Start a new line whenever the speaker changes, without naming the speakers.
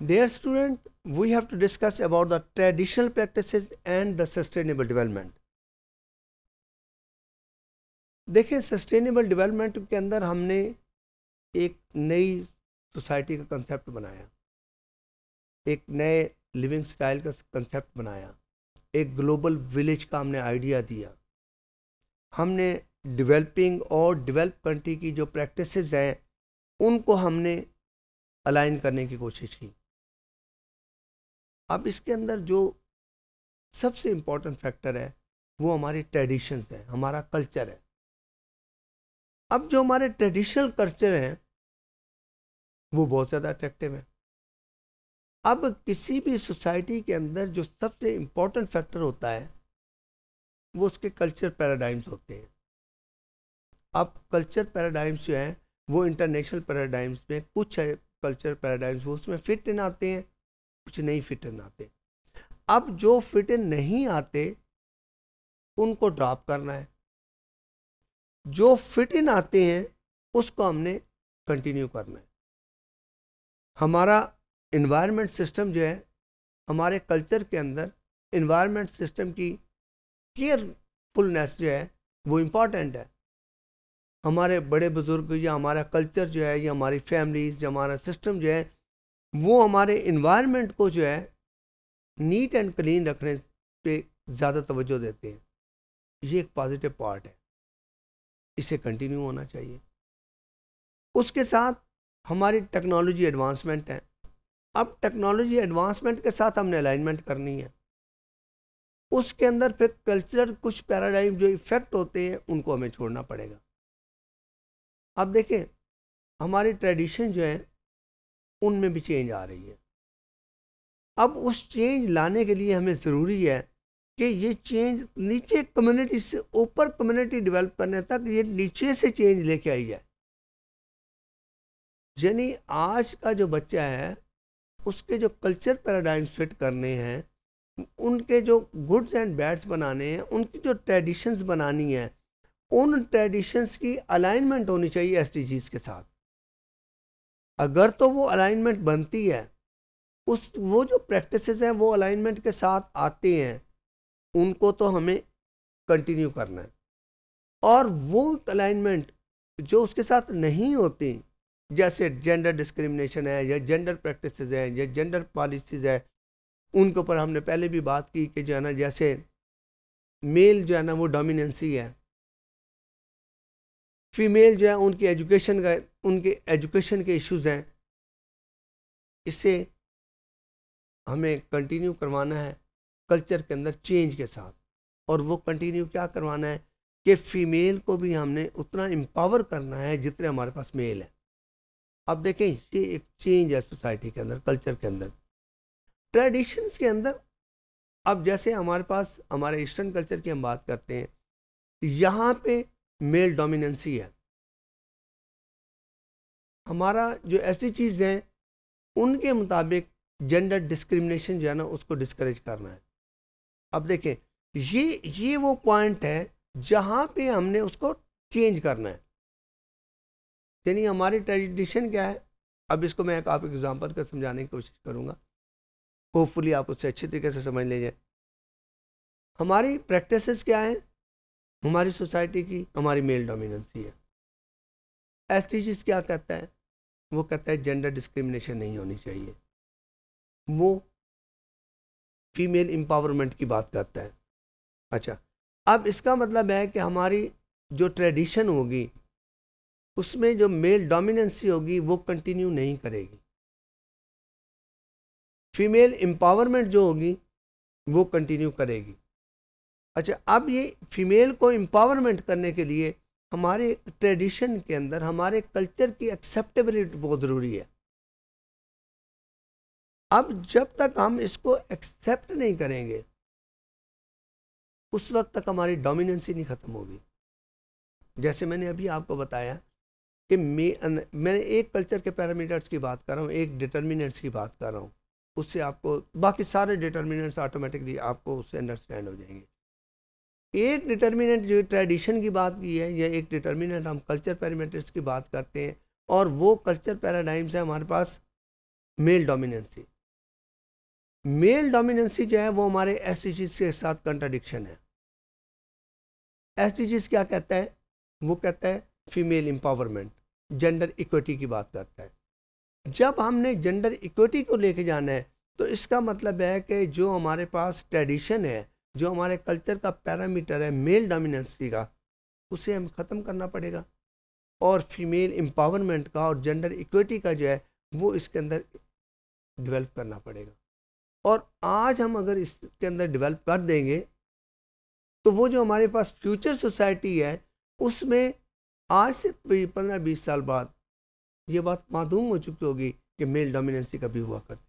Dear student, we have to discuss about the traditional practices and the sustainable development. देखें sustainable development के अंदर हमने एक नई सोसाइटी का कंसेप्ट बनाया एक नए लिविंग स्टाइल का कंसेप्ट बनाया एक ग्लोबल विलेज का हमने आइडिया दिया हमने डेवलपिंग और डेवलप कंट्री की जो प्रैक्टिसेस हैं उनको हमने अलाइन करने की कोशिश की अब इसके अंदर जो सबसे इम्पोर्टेंट फैक्टर है वो हमारी ट्रेडिशंस है हमारा कल्चर है अब जो हमारे ट्रेडिशनल कल्चर हैं वो बहुत ज़्यादा अट्रैक्टिव है अब किसी भी सोसाइटी के अंदर जो सबसे इम्पोर्टेंट फैक्टर होता है वो उसके कल्चर पैराडाइम्स होते हैं अब कल्चर पैराडाइम्स जो हैं वो इंटरनेशनल पैराडाइम्स में कुछ है कल्चर पैराडाइम्स वो उसमें फिट इन आते हैं कुछ नहीं फिट इन आते अब जो फिट इन नहीं आते उनको ड्रॉप करना है जो फिट इन आते हैं उसको हमने कंटिन्यू करना है हमारा इन्वायरमेंट सिस्टम जो है हमारे कल्चर के अंदर इन्वायरमेंट सिस्टम की केयरफुलनेस जो है वो इम्पॉर्टेंट है हमारे बड़े बुज़ुर्ग या हमारा कल्चर जो है या हमारी फैमिलीज या हमारा सिस्टम जो है वो हमारे इन्वायरमेंट को जो है नीट एंड क्लीन रखने पे ज़्यादा तवज्जो देते हैं ये एक पॉजिटिव पार्ट है इसे कंटिन्यू होना चाहिए उसके साथ हमारी टेक्नोलॉजी एडवांसमेंट है अब टेक्नोलॉजी एडवांसमेंट के साथ हमने अलाइनमेंट करनी है उसके अंदर फिर कल्चरल कुछ पैराडाइम जो इफ़ेक्ट होते हैं उनको हमें छोड़ना पड़ेगा अब देखें हमारी ट्रेडिशन जो है उनमें भी चेंज आ रही है अब उस चेंज लाने के लिए हमें ज़रूरी है कि ये चेंज नीचे कम्युनिटी से ऊपर कम्युनिटी डेवलप करने तक ये नीचे से चेंज लेके आई जाए यानी आज का जो बच्चा है उसके जो कल्चर पैराडाइम फिट करने हैं उनके जो गुड्स एंड बैड्स बनाने हैं उनकी जो ट्रेडिशंस बनानी है उन ट्रेडिशंस की अलाइनमेंट होनी चाहिए एस के साथ अगर तो वो अलाइनमेंट बनती है उस वो जो प्रैक्टिस हैं वो अलाइनमेंट के साथ आते हैं उनको तो हमें कंटिन्यू करना है और वो अलाइनमेंट जो उसके साथ नहीं होती जैसे जेंडर डिस्क्रिमिनेशन है या जेंडर प्रैक्टिस हैं या जेंडर पॉलिसीज़ है उनके ऊपर हमने पहले भी बात की कि जो है ना जैसे मेल जो है ना वो डोमिनेंसी है फीमेल जो है उनकी एजुकेशन का उनके एजुकेशन के इश्यूज़ हैं इसे हमें कंटिन्यू करवाना है कल्चर के अंदर चेंज के साथ और वो कंटिन्यू क्या करवाना है कि फ़ीमेल को भी हमने उतना एम्पावर करना है जितने हमारे पास मेल है अब देखें ये एक चेंज है सोसाइटी के अंदर कल्चर के अंदर ट्रेडिशंस के अंदर अब जैसे हमारे पास हमारे ईस्टर्न कल्चर की हम बात करते हैं यहाँ पे मेल डोमिनेंसी है हमारा जो ऐसी चीज़ हैं उनके मुताबिक जेंडर डिस्क्रिमिनेशन जो है ना उसको डिस्करेज करना है अब देखें ये ये वो पॉइंट है जहाँ पे हमने उसको चेंज करना है यानी हमारी ट्रेडिशन क्या है अब इसको मैं एक आप एग्ज़ाम्पल कर समझाने की कोशिश करूँगा होपफुली आप उससे अच्छे तरीके से समझ लीजिए हमारी प्रैक्टिसेस क्या हैं हमारी सोसाइटी की हमारी मेल डोमिनेंसी है एस क्या कहता है वो कहता है जेंडर डिस्क्रिमिनेशन नहीं होनी चाहिए वो फीमेल एम्पावरमेंट की बात करता है अच्छा अब इसका मतलब है कि हमारी जो ट्रेडिशन होगी उसमें जो मेल डोमिनेंसी होगी वो कंटिन्यू नहीं करेगी फीमेल एम्पावरमेंट जो होगी वो कंटिन्यू करेगी अच्छा अब ये फीमेल को एम्पावरमेंट करने के लिए हमारे ट्रेडिशन के अंदर हमारे कल्चर की एक्सेप्टेबिलिटी बहुत ज़रूरी है अब जब तक हम इसको एक्सेप्ट नहीं करेंगे उस वक्त तक हमारी डोमिनेंसी नहीं ख़त्म होगी जैसे मैंने अभी आपको बताया कि मैं मैं एक कल्चर के पैरामीटर्स की बात कर रहा हूँ एक डिटर्मिनेंट्स की बात कर रहा हूँ उससे आपको बाकी सारे डिटर्मिनेंट्स ऑटोमेटिकली आपको उससे अंडरस्टैंड हो जाएंगे एक डिटर्मिनेंट जो ट्रेडिशन की बात की है या एक डिटर्मिनेंट हम कल्चर पैरामीटर्स की बात करते हैं और वो कल्चर पैराडाइम्स है हमारे पास मेल डोमिनेंसी मेल डोमिनेंसी जो है वो हमारे एस के साथ कंट्राडिक्शन है एस क्या कहता है वो कहता है फीमेल एम्पावरमेंट जेंडर इक्विटी की बात करता है जब हमने जेंडर इक्विटी को लेके जाना है तो इसका मतलब है कि जो हमारे पास ट्रेडिशन है जो हमारे कल्चर का पैरामीटर है मेल डोमिनेंसी का उसे हम ख़त्म करना पड़ेगा और फीमेल एम्पावरमेंट का और जेंडर इक्विटी का जो है वो इसके अंदर डेवलप करना पड़ेगा और आज हम अगर इसके अंदर डेवलप कर देंगे तो वो जो हमारे पास फ्यूचर सोसाइटी है उसमें आज से पंद्रह बीस साल बाद ये बात मदूम हो चुकी होगी कि मेल डोमिनेंसी कभी हुआ करती